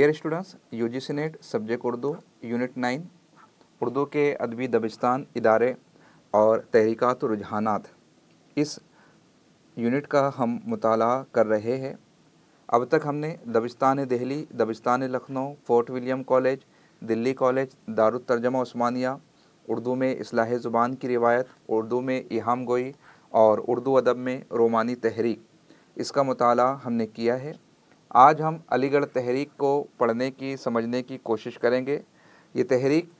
dear students U G C NET NET subject Urdu unit nine Urdu के अदबी दबिस्तान इदारे और तहरीकत रुझानात इस यूनिट का हम मताल कर रहे हैं अब तक हमने दबिस्तान दिल्ली दबिस्तान Lucknow Fort William College Delhi College दारुतर्जमा ओस्मानिया उर्दू में असलाह ज़ुबान की रिवायत उर्दू में इहाम गोई और उर्दू अदब में रोमानी तहरीक इसका मताल हमने किया है आज हम अलीगढ़ तहरीक को पढ़ने की समझने की कोशिश करेंगे ये तहरीक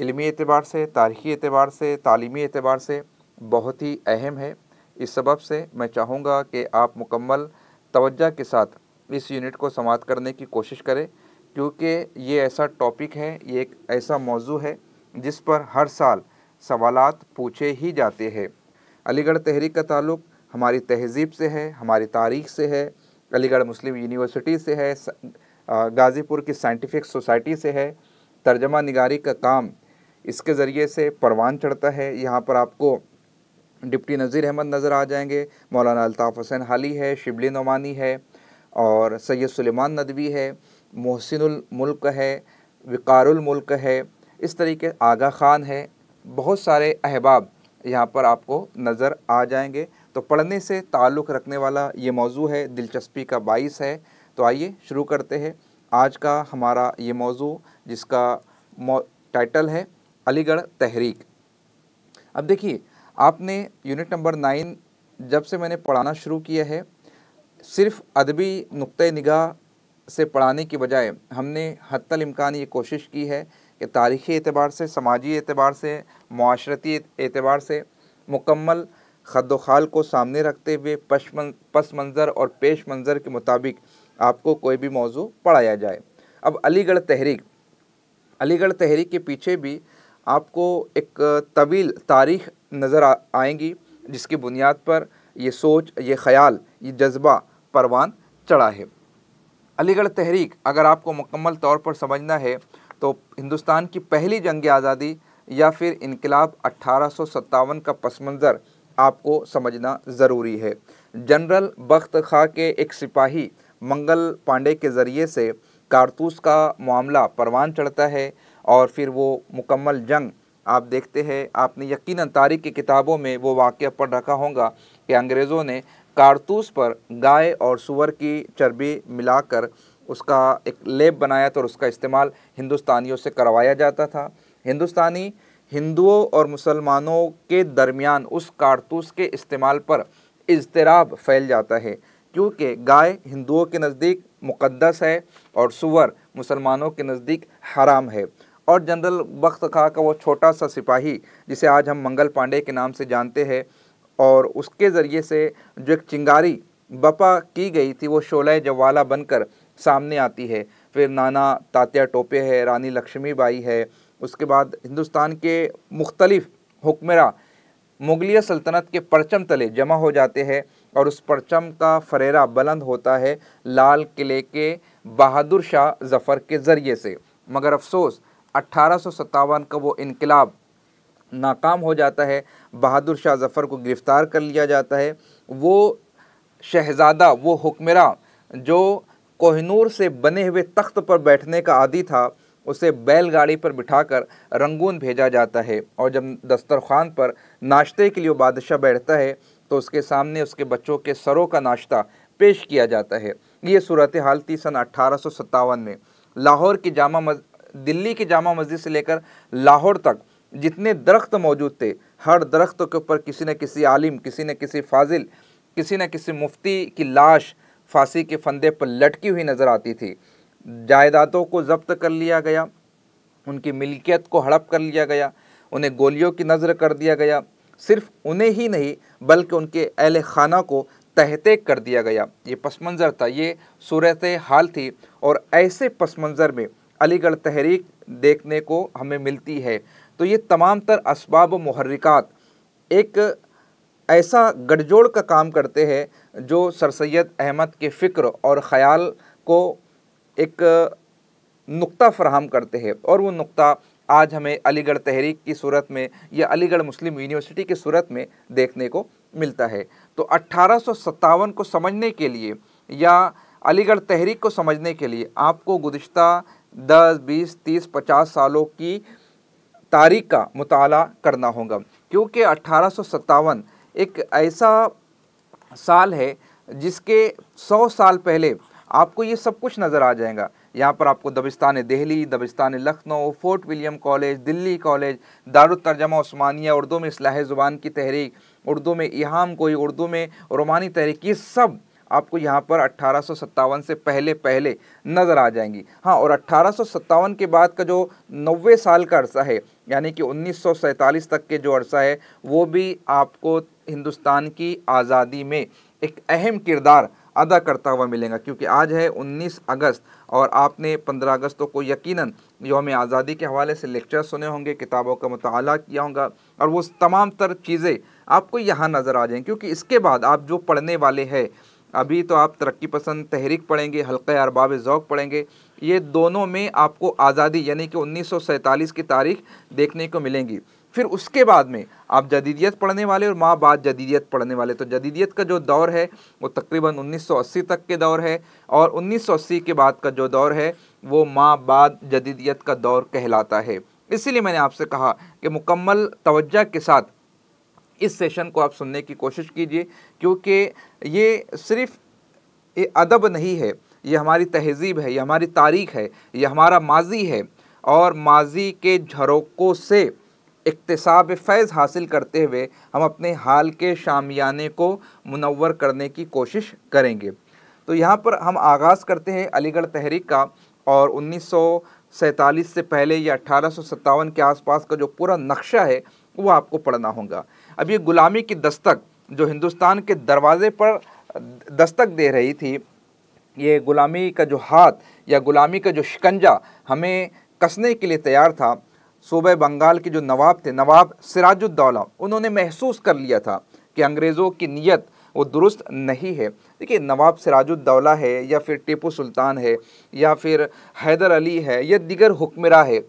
इलमी एतबार से तारीख़ी एतबार से तालीमी एतबार से बहुत ही अहम है इस सबब से मैं चाहूँगा कि आप मुकम्मल तवज्जा के साथ इस यूनिट को समाप्त करने की कोशिश करें क्योंकि ये ऐसा टॉपिक है ये एक ऐसा मौजू है जिस पर हर साल सवालत पूछे ही जाते हैं अलीगढ़ तहरीक का ताल्लुक हमारी तहजीब से है हमारी तारीख से है अलीगढ़ मुस्लिम यूनिवर्सिटी से है गाज़ीपुर की साइंटिफिक सोसाइटी से है तर्जमा निगारी का काम इसके ज़रिए से परवान चढ़ता है यहाँ पर आपको डिप्टी नज़ीर अहमद नज़र आ जाएंगे मौलाना अल्ताफ़ हुसैन हाली है शिबली नौमानी है और सैयद सुलेमान नदवी है मोहसिनुल मुल्क है विकारुल मुल्क है इस तरीके आगा ख़ान है बहुत सारे अहबाब यहाँ पर आपको नज़र आ जाएंगे तो पढ़ने से ताल्लुक़ रखने वाला ये मौजू है दिलचस्पी का बाइस है तो आइए शुरू करते हैं आज का हमारा ये मौजू जिसका मौ, टाइटल है अलीगढ़ तहरीक अब देखिए आपने यूनिट नंबर नाइन जब से मैंने पढ़ाना शुरू किया है सिर्फ अदबी नुक़ निगाह से पढ़ाने की बजाय हमने हत्तल इम्कान ये कोशिश की है कि तारीख़ी एतबार से समाजी एतबार से माशरती एतबार से मुकम्मल खदोखाल को सामने रखते हुए पस मंज़र और पेश मंज़र के मुताबिक आपको कोई भी मौजू पढ़ाया जाए अब अलीगढ़ तहरीक अलीगढ़ तहरीक के पीछे भी आपको एक तवील तारीख नज़र आएंगी जिसकी बुनियाद पर ये सोच ये ख्याल ये जज्बा परवान चढ़ा है अलीगढ़ तहरीक अगर आपको मुकम्मल तौर पर समझना है तो हिंदुस्तान की पहली जंग आज़ादी या फिर इनकलाब अट्ठारह का पस मंज़र आपको समझना ज़रूरी है जनरल बख्त खां के एक सिपाही मंगल पांडे के ज़रिए से कारतूस का मामला परवान चढ़ता है और फिर वो मुकम्मल जंग आप देखते हैं आपने यकीनन तारीख की किताबों में वो वाक्य पढ़ रखा होगा कि अंग्रेज़ों ने कारतूस पर गाय और सुअर की चर्बी मिलाकर उसका एक लेप बनाया था और उसका इस्तेमाल हिंदुस्तानियों से करवाया जाता था हिंदुस्तानी हिंदुओं और मुसलमानों के दरमियान उस कारतूस के इस्तेमाल पर इजतराब फैल जाता है क्योंकि गाय हिंदुओं के नज़दीक मुक़दस है और सुअर मुसलमानों के नज़दीक हराम है और जनरल वक्त खा का वो छोटा सा सिपाही जिसे आज हम मंगल पांडे के नाम से जानते हैं और उसके ज़रिए से जो एक चिंगारी बपा की गई थी वो शोला जवाला बनकर सामने आती है फिर नाना तात्या टोपे है रानी लक्ष्मीबाई है उसके बाद हिंदुस्तान के मुख्तलिफ हुक्मरा मुगलिया सल्तनत के परचम तले जमा हो जाते हैं और उस परचम का फरेरा बुलंद होता है लाल किले के बहादुर शाह जफ़र के ज़रिए से मगर अफसोस अट्ठारह का वो इनकलाब नाकाम हो जाता है बहादुर शाह जफ़र को गिरफ़्तार कर लिया जाता है वो शहज़ादा वो हुक्मरा जो कोहनूर से बने हुए तख्त पर बैठने का आदि था उसे बैलगाड़ी पर बिठाकर रंगून भेजा जाता है और जब दस्तरखान पर नाश्ते के लिए बादशाह बैठता है तो उसके सामने उसके बच्चों के सरों का नाश्ता पेश किया जाता है ये सूरत हाल थी सन अट्ठारह में लाहौर की जामा मस्जिद दिल्ली की जामा मस्जिद से लेकर लाहौर तक जितने दरख्त मौजूद थे हर दरख्त के ऊपर किसी न किसी आलिम किसी न किसी फाजिल किसी न किसी मुफ्ती की लाश फांसी के फंदे पर लटकी हुई नज़र आती थी जायदादों को जब्त कर लिया गया उनकी मिल्कियत को हड़प कर लिया गया उन्हें गोलियों की नज़र कर दिया गया सिर्फ उन्हें ही नहीं बल्कि उनके अहल खाना को तहते कर दिया गया ये पस मंज़र था ये सूरत हाल थी और ऐसे पस मंज़र में अलीगढ़ तहरीक देखने को हमें मिलती है तो ये तमाम तर इसबाब महरिकात एक ऐसा गठजोड़ का काम करते हैं जो सर सैद अहमद के फ़िक्र और ख़याल को एक नुक्ता फ्राहम करते हैं और वो नुक्ता आज हमें अलीगढ़ तहरीक की सूरत में या अलीगढ़ मुस्लिम यूनिवर्सिटी की सूरत में देखने को मिलता है तो अट्ठारह को समझने के लिए या अलीगढ़ तहरीक को समझने के लिए आपको गुज्त 10, 20, 30, 50 सालों की तारीख का मताल करना होगा क्योंकि अट्ठारह एक ऐसा साल है जिसके 100 साल पहले आपको ये सब कुछ नज़र आ जाएगा यहाँ पर आपको दबिस्तान दिल्ली दबिस्तान Lucknow Fort William College Delhi College दारुतरजमा उस्मानिया उर्दू में इसलाह ज़ुबान की तहरीक उर्दू में इहाम कोई उर्दू में रोमानी तहरीक ये सब आपको यहाँ पर अट्ठारह से पहले पहले नज़र आ जाएंगी हाँ और अट्ठारह के बाद का जो नबे साल का अर्सा है यानी कि उन्नीस तक के जो अर्सा है वो भी आपको हिंदुस्तान की आज़ादी में एक अहम किरदार अदा करता हुआ मिलेगा क्योंकि आज है 19 अगस्त और आपने 15 अगस्त को यकीनन योम आज़ादी के हवाले से लेक्चर सुने होंगे किताबों का मताल किया होगा और वो तमाम तर चीज़ें आपको यहाँ नज़र आ जाएँ क्योंकि इसके बाद आप जो पढ़ने वाले हैं अभी तो आप तरक्की पसंद तहरीक पढ़ेंगे हल्के अरबाब ज़ौक पढ़ेंगे ये दोनों में आपको आज़ादी यानी कि उन्नीस की तारीख देखने को मिलेंगी फिर उसके बाद में आप जदीदियत पढ़ने वाले और माँ बाद जदीदियत पढ़ने वाले तो जदीदियत का जो दौर है वो तकरीबन 1980 तक के दौर है और 1980 के बाद का जो दौर है वो माँ बाद जदीदियत का दौर कहलाता है इसीलिए मैंने आपसे कहा कि मुकम्मल तवज्जा के साथ इस सेशन को आप सुनने की कोशिश कीजिए क्योंकि ये सिर्फ ये अदब नहीं है ये हमारी तहजीब है ये हमारी तारीख है ये हमारा माजी है और माजी के झरोकों से इकतसाब फैज़ हासिल करते हुए हम अपने हाल के शामियाने को मुनवर करने की कोशिश करेंगे तो यहाँ पर हम आगाज़ करते हैं अलीगढ़ तहरीक का और उन्नीस से पहले या अठारह के आसपास का जो पूरा नक्शा है वो आपको पढ़ना होगा अब ये ग़ुलामी की दस्तक जो हिंदुस्तान के दरवाज़े पर दस्तक दे रही थी ये ग़ुलामी का जो हाथ या ग़ुलामी का जो शिकंजा हमें कसने के लिए तैयार था सूबह बंगाल के जो नवाब थे नवाब सिराजुद्दौला उन्होंने महसूस कर लिया था कि अंग्रेज़ों की नीयत वो दुरुस्त नहीं है देखिए नवाब सिराजुद्दौला है या फिर टीपू सुल्तान है या फिर हैदर अली है या दिगर हुक्मरा है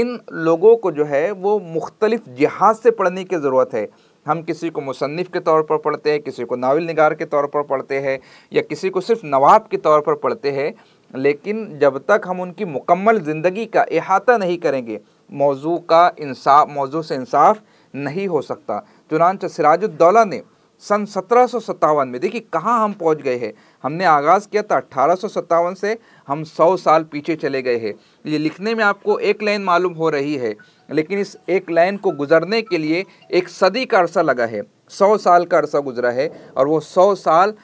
इन लोगों को जो है वो मुख्तलिफ़ जहाज से पढ़ने की ज़रूरत है हम किसी को मुसनफ़ के तौर पर पढ़ते हैं किसी को नावल नगार के तौर पर पढ़ते हैं या किसी को सिर्फ नवाब के तौर पर पढ़ते हैं लेकिन जब तक हम उनकी मुकम्मल ज़िंदगी का अहाता नहीं करेंगे मौजू का इंसाफ मौजू से इंसाफ नहीं हो सकता चुनानच सिराजुद्दौला ने सन सत्रह में देखिए कहाँ हम पहुँच गए हैं हमने आगाज़ किया था अट्ठारह से हम सौ साल पीछे चले गए हैं ये लिखने में आपको एक लाइन मालूम हो रही है लेकिन इस एक लाइन को गुजरने के लिए एक सदी का अरसा लगा है सौ साल का अरसा गुजरा है और वो सौ साल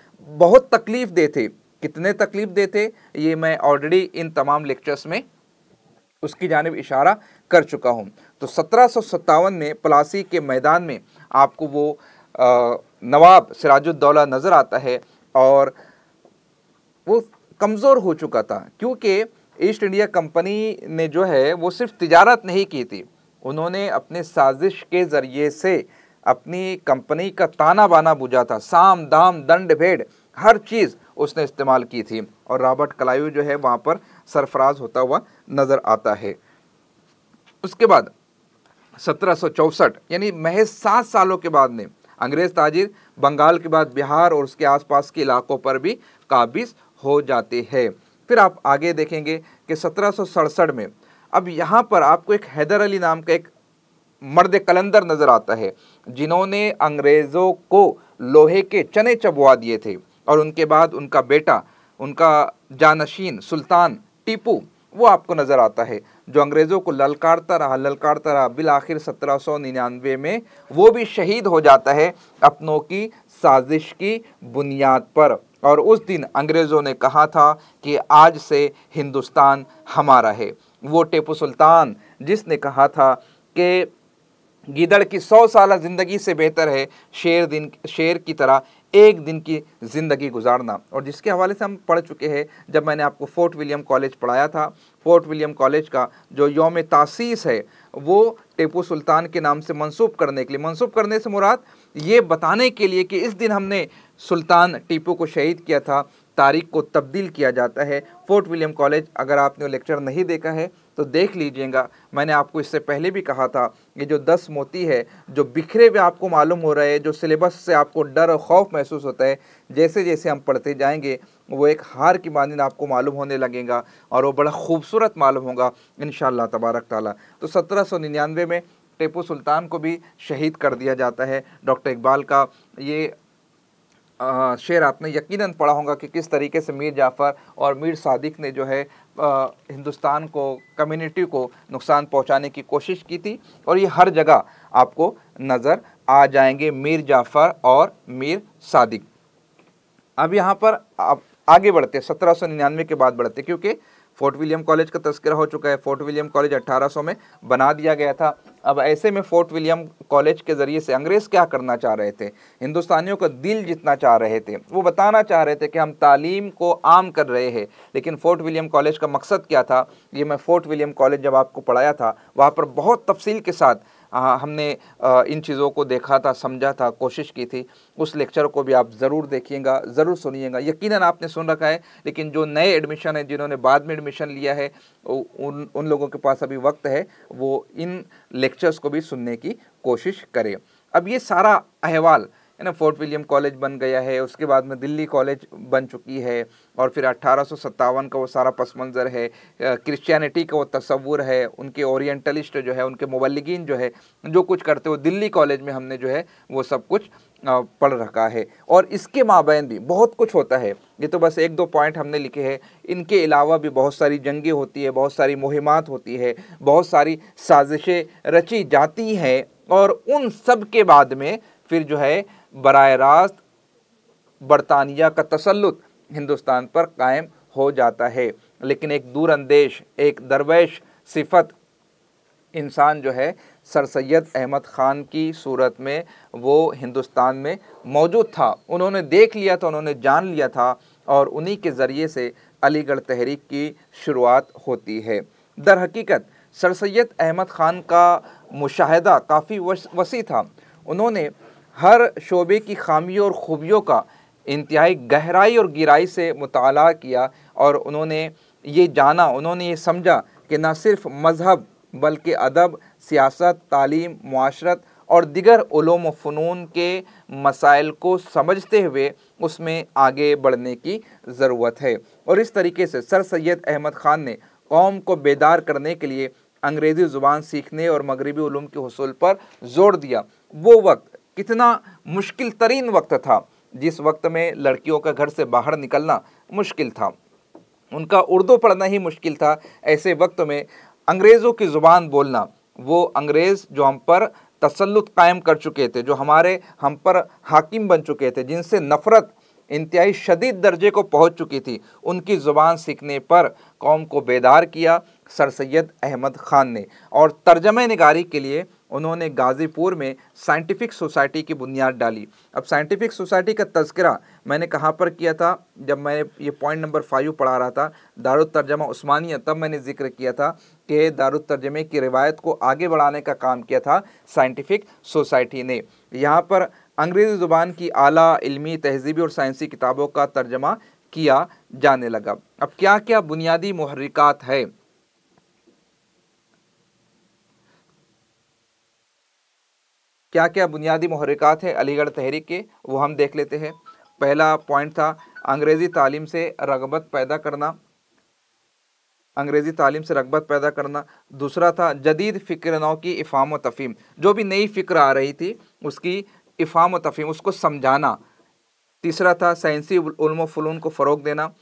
बहुत तकलीफ़ दे थे कितने तकलीफ़ देते ये मैं ऑलरेडी इन तमाम लेक्चर्स में उसकी जानब इशारा कर चुका हूँ तो सत्रह में पलासी के मैदान में आपको वो नवाब सिराजुद्दौला नज़र आता है और वो कमज़ोर हो चुका था क्योंकि ईस्ट इंडिया कंपनी ने जो है वो सिर्फ तिजारत नहीं की थी उन्होंने अपने साजिश के ज़रिए से अपनी कंपनी का ताना बाना बुझा था साम दाम दंड भेड़ हर चीज़ उसने इस्तेमाल की थी और रॉबर्ट कलायू जो है वहाँ पर सरफराज होता हुआ नज़र आता है उसके बाद सत्रह यानी महज सात सालों के बाद में अंग्रेज़ ताजिर बंगाल के बाद बिहार और उसके आसपास के इलाकों पर भी काबिज हो जाते हैं फिर आप आगे देखेंगे कि सत्रह में अब यहाँ पर आपको एक हैदर अली नाम का एक मर्द कलंदर नज़र आता है जिन्होंने अंग्रेज़ों को लोहे के चने चबवा दिए थे और उनके बाद उनका बेटा उनका जानशीन सुल्तान टीपू वो आपको नज़र आता है जो अंग्रेज़ों को ललकारता रहा ललकारता रहा बिल आखिर सत्रह सौ निन्यानवे में वो भी शहीद हो जाता है अपनों की साजिश की बुनियाद पर और उस दिन अंग्रेज़ों ने कहा था कि आज से हिंदुस्तान हमारा है वो टेपू सुल्तान जिसने कहा था कि गिदड़ की सौ साल ज़िंदगी से बेहतर है शेर दिन शेर की तरह एक दिन की ज़िंदगी गुजारना और जिसके हवाले से हम पढ़ चुके हैं जब मैंने आपको फोर्ट विलियम कॉलेज पढ़ाया था फोर्ट विलियम कॉलेज का जो योम तासीस है वो टीपू सुल्तान के नाम से मंसूब करने के लिए मंसूब करने से मुराद ये बताने के लिए कि इस दिन हमने सुल्तान टीपू को शहीद किया था तारीख को तब्दील किया जाता है फोर्ट विलियम कॉलेज अगर आपने लेक्चर नहीं देखा है तो देख लीजिएगा मैंने आपको इससे पहले भी कहा था कि जो दस मोती है जो बिखरे हुए आपको मालूम हो रहे हैं जो सिलेबस से आपको डर और खौफ महसूस होता है जैसे जैसे हम पढ़ते जाएंगे वो एक हार की मानंद आपको मालूम होने लगेगा और वो बड़ा खूबसूरत मालूम होगा इन तबारक ताली तो सत्रह सौ निन्यानवे में टेपू सुल्तान को भी शहीद कर दिया जाता है डॉक्टर इकबाल का ये शेर आपने यकीनन पढ़ा होगा कि किस तरीके से मीर जाफ़र और मीर सादिक ने जो है हिंदुस्तान को कम्युनिटी को नुकसान पहुंचाने की कोशिश की थी और ये हर जगह आपको नज़र आ जाएंगे मीर जाफ़र और मीर सादिक अब यहाँ पर आप आगे बढ़ते सत्रह सौ निन्यानवे के बाद बढ़ते क्योंकि फोर्ट विलियम कॉलेज का तस्करा हो चुका है फोर्ट विलियम कॉलेज 1800 में बना दिया गया था अब ऐसे में फोर्ट विलियम कॉलेज के ज़रिए से अंग्रेज़ क्या करना चाह रहे थे हिंदुस्तानियों का दिल जितना चाह रहे थे वो बताना चाह रहे थे कि हम तालीम को आम कर रहे हैं लेकिन फ़ोर्ट विलियम कॉलेज का मकसद क्या था ये मैं फ़ोर्ट विलियम कॉलेज जब आपको पढ़ाया था वहाँ पर बहुत तफसील के साथ हमने इन चीज़ों को देखा था समझा था कोशिश की थी उस लेक्चर को भी आप ज़रूर देखिएगा ज़रूर सुनिएगा यकीन आपने सुन रखा है लेकिन जो नए एडमिशन है जिन्होंने बाद में एडमिशन लिया है उन उन लोगों के पास अभी वक्त है वो इन लेक्चर्स को भी सुनने की कोशिश करें अब ये सारा अहवाल है ना फोर्ट विलियम कॉलेज बन गया है उसके बाद में दिल्ली कॉलेज बन चुकी है और फिर अट्ठारह का वो सारा पस मंज़र है क्रिश्चियनिटी का वो तस्वुर है उनके ओरिएंटलिस्ट जो है उनके मुबलगिन जो है जो कुछ करते हो दिल्ली कॉलेज में हमने जो है वो सब कुछ पढ़ रखा है और इसके माबेन भी बहुत कुछ होता है ये तो बस एक दो पॉइंट हमने लिखे हैं इनके अलावा भी बहुत सारी जंगें होती है बहुत सारी मुहिमात होती है बहुत सारी साजिशें रची जाती हैं और उन सब के बाद में फिर जो है बर रास्त बरतानिया का तसलुत हिंदुस्तान पर कायम हो जाता है लेकिन एक दूरअंदेश एक दरवेश सिफत इंसान जो है सर सैद अहमद ख़ान की सूरत में वो हिंदुस्तान में मौजूद था उन्होंने देख लिया था उन्होंने जान लिया था और उन्हीं के ज़रिए से अलीगढ़ तहरीक की शुरुआत होती है दर हकीकत सर सैद अहमद ख़ान का मुशाह काफ़ी वसी था उन्होंने हर शोबे की खामियों और ख़ूबियों का इंतहाई गहराई और गहराई से मुताल किया और उन्होंने ये जाना उन्होंने ये समझा कि न सिर्फ मज़हब बल्कि अदब सियासत तालीम माशरत और दिगर ूम फ़नून के मसाइल को समझते हुए उसमें आगे बढ़ने की ज़रूरत है और इस तरीके से सर सैद अहमद ख़ान ने कौम को बेदार करने के लिए अंग्रेज़ी ज़ुबान सीखने और मगरबी ूम के हसूल पर जोर दिया वो वक्त कितना मुश्किल तरीन वक्त था जिस वक्त में लड़कियों का घर से बाहर निकलना मुश्किल था उनका उर्दू पढ़ना ही मुश्किल था ऐसे वक्त में अंग्रेज़ों की ज़ुबान बोलना वो अंग्रेज़ जो हम पर तसलुत कायम कर चुके थे जो हमारे हम पर हाकिम बन चुके थे जिनसे नफ़रत इंतहाई शदीद दर्जे को पहुंच चुकी थी उनकी ज़ुबान सीखने पर कौम को बेदार किया सर सैद अहमद ख़ान ने और तर्जमा नगारी के लिए उन्होंने गाज़ीपुर में साइंटिफिक सोसाइटी की बुनियाद डाली अब साइंटिफिक सोसाइटी का तस्करा मैंने कहाँ पर किया था जब मैं ये पॉइंट नंबर फाइव पढ़ा रहा था दारुतरजमा उस्मानिया तब मैंने जिक्र किया था कि दारुतरजमे की रिवायत को आगे बढ़ाने का काम किया था साइंटिफिक सोसाइटी ने यहाँ पर अंग्रेज़ी ज़ुबान की आला इल्मी तहजीबी और साइंसी किताबों का तर्जमा किया जाने लगा अब क्या क्या बुनियादी महरिकात है क्या क्या बुनियादी महरक़ात हैं अलीगढ़ तहरीक के वो हम देख लेते हैं पहला पॉइंट था अंग्रेज़ी तालीम से रगबत पैदा करना अंग्रेज़ी तालीम से रगबत पैदा करना दूसरा था जदीद फ़िक्र नौ की इफ़ाम व तफ़ीम जो भी नई फ़िक्र आ रही थी उसकी इफ़ाम व तफ़ीम उसको समझाना तीसरा था साइंसी फ़नून को फ़रोग देना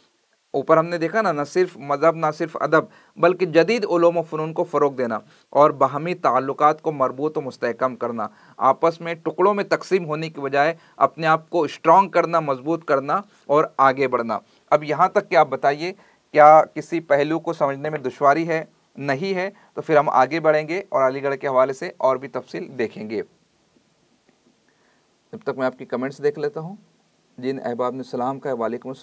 ऊपर हमने देखा ना न सिर्फ मज़हब ना सिर्फ अदब बल्कि जदीद ओलोम फ़नून को फ़रोग देना और बाहमी ताल्लुक को मरबूत व मस्तकम करना आपस में टुकड़ों में तकसीम होने की बजाय अपने आप को स्ट्रॉन्ग करना मजबूत करना और आगे बढ़ना अब यहाँ तक कि आप बताइए क्या किसी पहलू को समझने में दुशारी है नहीं है तो फिर हम आगे बढ़ेंगे और अलीगढ़ के हवाले से और भी तफसील देखेंगे जब तक मैं आपकी कमेंट्स देख लेता हूँ जिन अहबाब ने सलाम का वालेकाम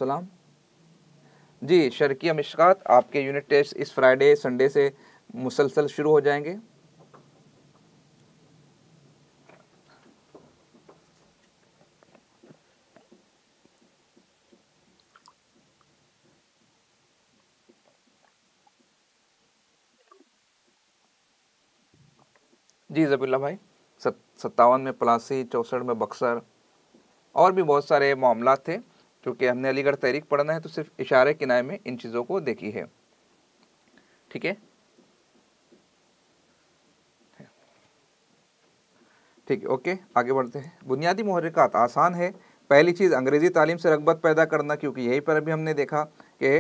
जी शर्किया मिशकात आपके यूनिट टेस्ट इस फ्राइडे संडे से मुसलसल शुरू हो जाएंगे जी जबील्ला भाई सत्तावन में पलासी चौसठ में बक्सर और भी बहुत सारे मामला थे क्योंकि हमने अलीगढ़ तहरीक पढ़ना है तो सिर्फ इशारे किनाए में इन चीज़ों को देखी है ठीक है ठीक है ओके आगे बढ़ते हैं बुनियादी महरिकात आसान है पहली चीज़ अंग्रेज़ी तालीम से रगबत पैदा करना क्योंकि यहीं पर अभी हमने देखा कि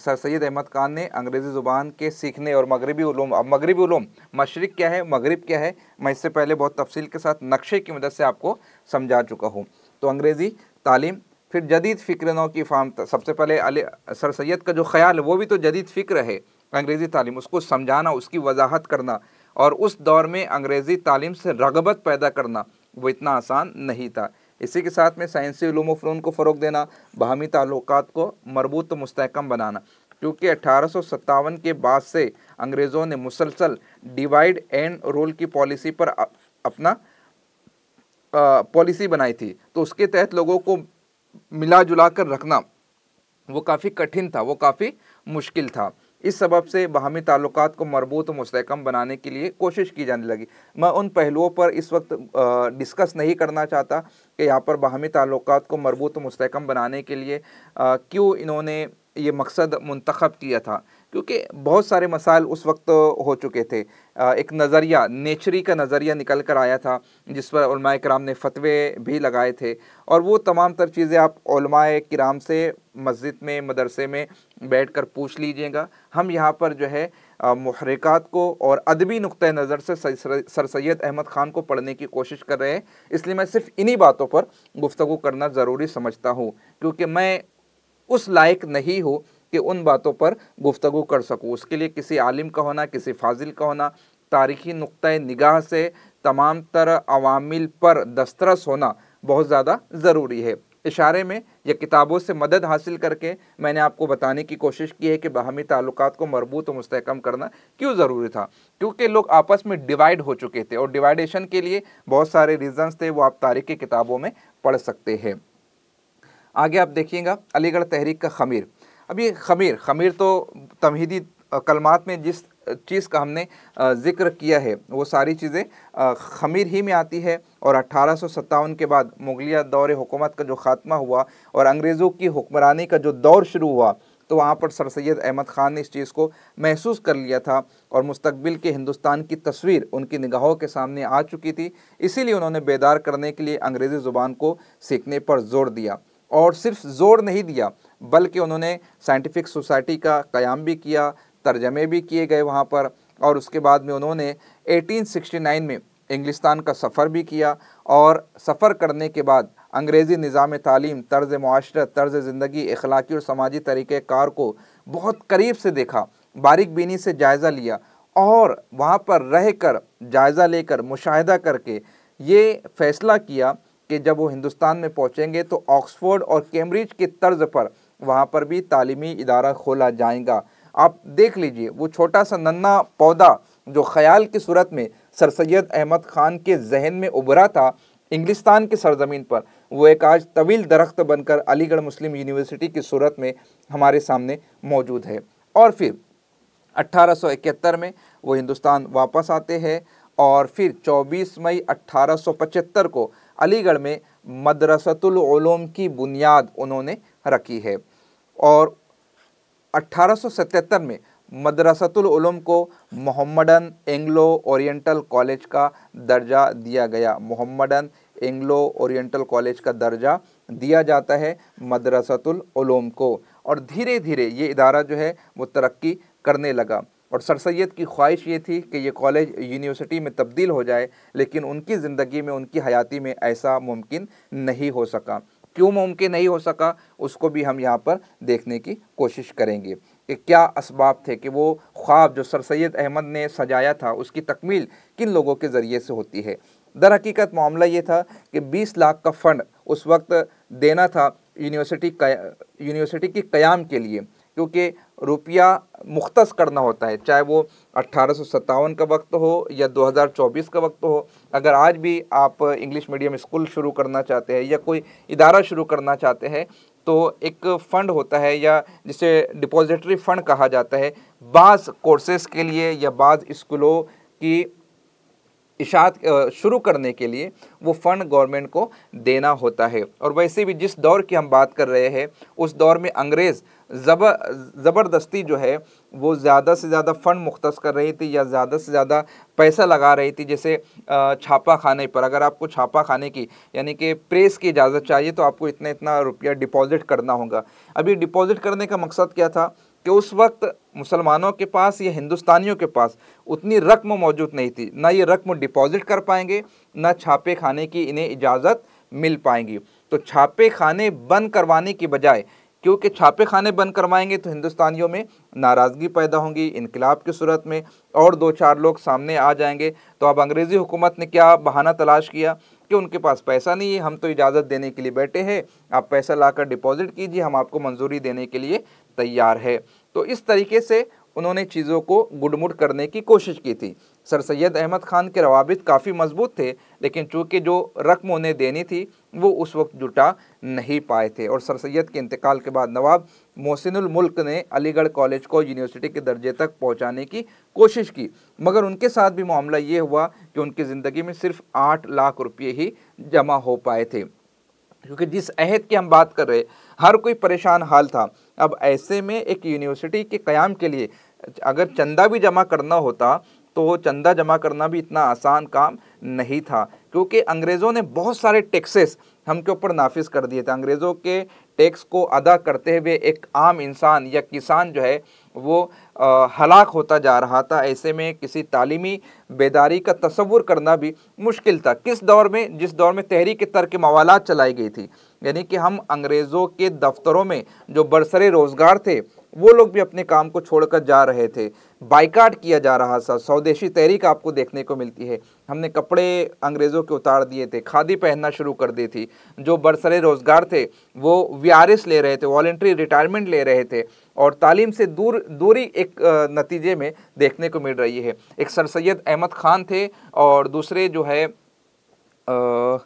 सर सैद अहमद खान ने अंग्रेज़ी ज़ुबान के सीखने और मगरबी उलूम अब मगरबी उलूम मशरक़ क्या है मगरब क्या है मैं इससे पहले बहुत तफसील के साथ नक्शे की मदद से आपको समझा चुका हूँ तो अंग्रेज़ी तालीम फिर जदीद फ़िक्र नौ की फाम सबसे पहले अली सर सैद का जो ख्याल है वो भी तो जदीद फ़िक्र है अंग्रेज़ी तालीम उसको समझाना उसकी वजाहत करना और उस दौर में अंग्रेज़ी तालीम से रगबत पैदा करना वो इतना आसान नहीं था इसी के साथ में साइंसी व फ़नून को फ़रोग देना बाहमी ताल्लुक को मरबूत मस्तकम बनाना क्योंकि अठारह के बाद से अंग्रेज़ों ने मुसलसल डिवाइड एंड रूल की पॉलिसी पर अपना पॉलिसी बनाई थी तो उसके तहत लोगों को मिला जुला कर रखना वो काफ़ी कठिन था वो काफ़ी मुश्किल था इस सबब से बाहमी ताल्लुक को मरबूत और मस्तकम बनाने के लिए कोशिश की जाने लगी मैं उन पहलुओं पर इस वक्त डिस्कस नहीं करना चाहता कि यहाँ पर बाहमी ताल्लुक को मरबूत और मस्तकम बनाने के लिए क्यों इन्होंने ये मकसद मंतखब किया था क्योंकि बहुत सारे मसाइल उस वक्त हो चुके थे एक नज़रिया नेचरी का नज़रिया निकल कर आया था जिस पर कराम ने फतवे भी लगाए थे और वो तमाम तर चीज़ें आप कराम से मस्जिद में मदरसे में बैठ कर पूछ लीजिएगा हम यहाँ पर जो है महरिकात को और अदबी नुक़ नज़र से सर सैद अहमद ख़ान को पढ़ने की कोशिश कर रहे हैं इसलिए मैं सिर्फ इन्हीं बातों पर गुफ्तु करना ज़रूरी समझता हूँ क्योंकि मैं उस लायक नहीं हूँ कि उन बातों पर गुफ्तु कर सकूँ उसके लिए किसी आलिम का होना किसी फाजिल का होना तारीखी नुक़ निगाह से तमाम तर अवामिल पर दस्तरस होना बहुत ज़्यादा ज़रूरी है इशारे में या किताबों से मदद हासिल करके मैंने आपको बताने की कोशिश की है कि बाहमी ताल्लुक को मरबूत और मस्तकम करना क्यों ज़रूरी था क्योंकि लोग आपस में डिवाइड हो चुके थे और डिवाइडेशन के लिए बहुत सारे रीजंस थे वो आप तारीख की किताबों में पढ़ सकते हैं आगे आप देखिएगा अलीगढ़ तहरीक का खमीर अब ये खमीर खमीर तो तमहीदी कलमात में जिस चीज़ का हमने ज़िक्र किया है वो सारी चीज़ें खमीर ही में आती है और अट्ठारह के बाद मुगलिया दौर हुकूमत का जो ख़ात्मा हुआ और अंग्रेज़ों की हुक्मरानी का जो दौर शुरू हुआ तो वहाँ पर सर सैद अहमद ख़ान ने इस चीज़ को महसूस कर लिया था और मुस्तबिल के हिंदुस्तान की तस्वीर उनकी निगाहों के सामने आ चुकी थी इसीलिए उन्होंने बेदार करने के लिए अंग्रेज़ी ज़ुबान को सीखने पर जोर दिया और सिर्फ जोर नहीं दिया बल्कि उन्होंने साइंटिफिक सोसाइटी का क़्याम भी किया तर्जमे भी किए गए वहाँ पर और उसके बाद में उन्होंने 1869 में इंग्लिस्तान का सफ़र भी किया और सफ़र करने के बाद अंग्रेज़ी निज़ाम तालीम तर्ज़ माशरत तर्ज़ ज़िंदगी अखलाकी और समाजी तरीक़ार को बहुत करीब से देखा बारिक बीनी से जायज़ा लिया और वहाँ पर रह कर जायज़ा लेकर मुशाहिदा करके ये फ़ैसला किया कि जब वो हिंदुस्तान में पहुँचेंगे तो ऑक्सफोर्ड और कैम्ब्रिज के तर्ज पर वहाँ पर भी तालीमी इदारा खोला जाएगा आप देख लीजिए वो छोटा सा नन्ना पौधा जो ख्याल की सूरत में सर सैद अहमद ख़ान के जहन में उभरा था इंग्लिस्तान की सरजमीन पर वो एक आज तवील दरख्त बनकर अलीगढ़ मुस्लिम यूनिवर्सिटी की सूरत में हमारे सामने मौजूद है और फिर 1871 में वो हिंदुस्तान वापस आते हैं और फिर 24 मई 1875 को अलीगढ़ में मदरसतुल की बुनियाद उन्होंने रखी है और 1877 में मदरसतुल उलूम को मोहम्मदन एंग्लो ओरिएंटल कॉलेज का दर्जा दिया गया मोहम्मदन एंग्लो ओरिएंटल कॉलेज का दर्जा दिया जाता है मदरसतुल उलूम को और धीरे धीरे ये इदारा जो है वो तरक्की करने लगा और सर सैद की ख्वाहिश ये थी कि ये कॉलेज यूनिवर्सिटी में तब्दील हो जाए लेकिन उनकी ज़िंदगी में उनकी हयाती में ऐसा मुमकिन नहीं हो सका क्यों मुमकिन नहीं हो सका उसको भी हम यहाँ पर देखने की कोशिश करेंगे कि क्या इसबाब थे कि वो ख्वाब जो सर सैद अहमद ने सजाया था उसकी तकमील किन लोगों के ज़रिए से होती है दर हकीकत मामला ये था कि 20 लाख का फ़ंड उस वक्त देना था यूनिवर्सिटी यूनिवर्सिटी की क़्याम के लिए क्योंकि रुपया मुख्त करना होता है चाहे वो अट्ठारह का वक्त हो या 2024 का वक्त हो अगर आज भी आप इंग्लिश मीडियम स्कूल शुरू करना चाहते हैं या कोई इदारा शुरू करना चाहते हैं तो एक फ़ंड होता है या जिसे डिपॉजिटरी फ़ंड कहा जाता है बाज़ कोर्सेज़ के लिए या बाज़ स्कूलों की इशात शुरू करने के लिए वो फ़ंड गवर्नमेंट को देना होता है और वैसे भी जिस दौर की हम बात कर रहे हैं उस दौर में अंग्रेज़ ज़बर ज़बरदस्ती जो है वो ज़्यादा से ज़्यादा फ़ंड मुख्त कर रही थी या ज़्यादा से ज़्यादा पैसा लगा रही थी जैसे छापा खाने पर अगर आपको छापा खाने की यानी कि प्रेस की इजाज़त चाहिए तो आपको इतना इतना रुपया डिपॉज़िट करना होगा अभी डिपॉज़िट करने का मकसद क्या था कि उस वक्त मुसलमानों के पास या हिंदुस्तानियों के पास उतनी रकम मौजूद नहीं थी ना ये रकम डिपॉज़िट कर पाएंगे ना छापे खाने की इन्हें इजाज़त मिल पाएंगी तो छापे खाने बंद करवाने की बजाय क्योंकि छापे खाने बंद करवाएंगे तो हिंदुस्तानियों में नाराज़गी पैदा होंगी इनकलाब की सूरत में और दो चार लोग सामने आ जाएंगे तो अब अंग्रेज़ी हुकूमत ने क्या बहाना तलाश किया कि उनके पास पैसा नहीं है हम तो इजाज़त देने के लिए बैठे हैं आप पैसा लाकर डिपॉजिट कीजिए हम आपको मंजूरी देने के लिए तैयार है तो इस तरीके से उन्होंने चीज़ों को गुडमुड करने की कोशिश की थी सर सैयद अहमद खान के रवाबित काफ़ी मजबूत थे लेकिन चूँकि जो रकम उन्हें देनी थी वो उस वक्त जुटा नहीं पाए थे और सर सैयद के इंतकाल के बाद नवाब मोहसिनुल मुल्क ने अलीगढ़ कॉलेज को यूनिवर्सिटी के दर्जे तक पहुंचाने की कोशिश की मगर उनके साथ भी मामला ये हुआ कि उनकी ज़िंदगी में सिर्फ आठ लाख रुपये ही जमा हो पाए थे क्योंकि जिस अहद की हम बात कर रहे हर कोई परेशान हाल था अब ऐसे में एक यूनिवर्सिटी के क़्याम के लिए अगर चंदा भी जमा करना होता तो चंदा जमा करना भी इतना आसान काम नहीं था क्योंकि अंग्रेज़ों ने बहुत सारे टैक्सेस हम के ऊपर नाफिज कर दिए थे अंग्रेज़ों के टैक्स को अदा करते हुए एक आम इंसान या किसान जो है वो हलाक होता जा रहा था ऐसे में किसी तालीमी बेदारी का तस्वुर करना भी मुश्किल था किस दौर में जिस दौर में तहरीक तर के मवालात चलाई गई थी यानी कि हम अंग्रेज़ों के दफ्तरों में जो बरसरे रोज़गार थे वो लोग भी अपने काम को छोड़कर जा रहे थे बाइकाट किया जा रहा था स्वदेशी तहरीक आपको देखने को मिलती है हमने कपड़े अंग्रेज़ों के उतार दिए थे खादी पहनना शुरू कर दी थी जो बरसरे रोज़गार थे वो वी ले रहे थे वॉल्ट्री रिटायरमेंट ले रहे थे और तालीम से दूर दूरी एक नतीजे में देखने को मिल रही है एक सर सैद अहमद ख़ान थे और दूसरे जो है आ,